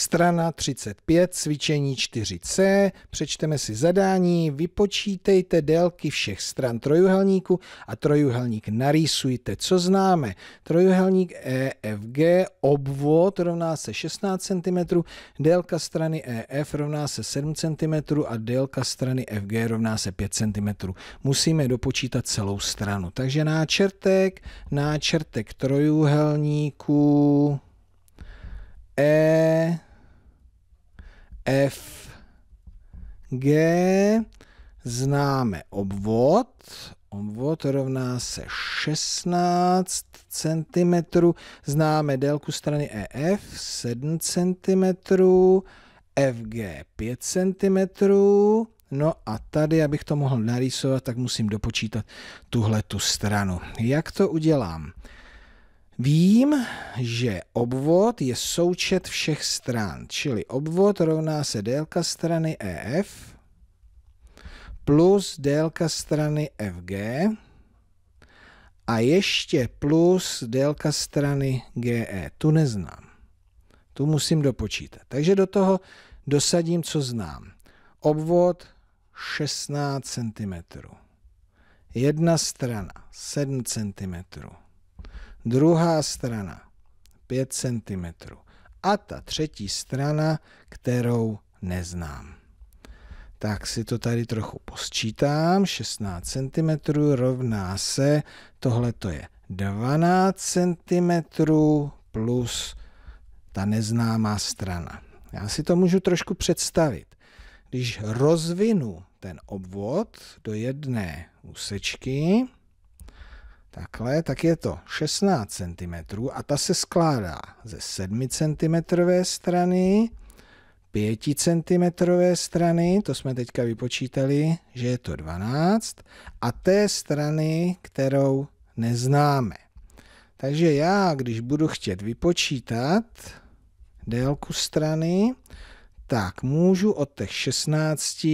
Strana 35, cvičení 4C, přečteme si zadání, vypočítejte délky všech stran trojuhelníku a trojuhelník narýsujte. Co známe? Trojuhelník EFG, obvod rovná se 16 cm, délka strany EF rovná se 7 cm a délka strany FG rovná se 5 cm. Musíme dopočítat celou stranu. Takže náčrtek, náčrtek trojuhelníku E F, G, známe obvod, obvod rovná se 16 cm, známe délku strany EF 7 cm, FG 5 cm, no a tady, abych to mohl narýsovat, tak musím dopočítat tuhle tu stranu. Jak to udělám? Vím, že obvod je součet všech stran, čili obvod rovná se délka strany EF plus délka strany FG a ještě plus délka strany GE. Tu neznám. Tu musím dopočítat. Takže do toho dosadím, co znám. Obvod 16 cm. Jedna strana 7 cm druhá strana 5 cm a ta třetí strana, kterou neznám. Tak si to tady trochu posčítám. 16 cm rovná se, tohle to je 12 cm plus ta neznámá strana. Já si to můžu trošku představit. Když rozvinu ten obvod do jedné úsečky, Takhle, tak je to 16 cm a ta se skládá ze 7 cm strany, 5 cm strany, to jsme teďka vypočítali, že je to 12, a té strany, kterou neznáme. Takže já, když budu chtět vypočítat délku strany, tak můžu od těch 16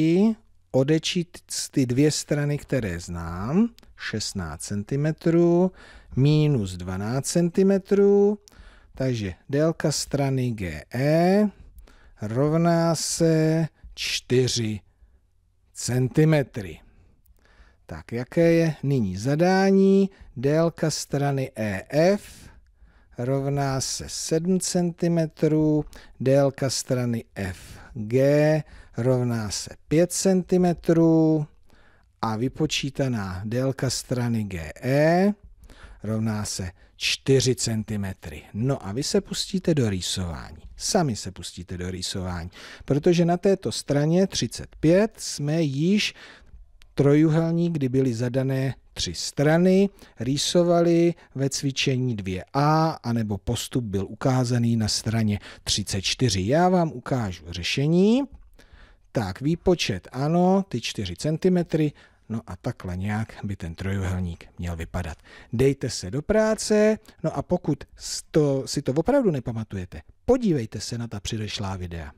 odečít ty dvě strany, které znám, 16 cm, minus 12 cm, takže délka strany GE rovná se 4 cm. Tak jaké je nyní zadání? Délka strany EF rovná se 7 cm, délka strany FG rovná se 5 cm a vypočítaná délka strany GE rovná se 4 cm. No a vy se pustíte do rýsování. Sami se pustíte do rýsování, protože na této straně 35 jsme již trojuhelní, kdy byly zadané tři strany, rýsovali ve cvičení 2a, anebo postup byl ukázaný na straně 34. Já vám ukážu řešení. Tak, výpočet ano, ty 4 cm, no a takhle nějak by ten trojuhelník měl vypadat. Dejte se do práce, no a pokud to, si to opravdu nepamatujete, podívejte se na ta předešlá videa.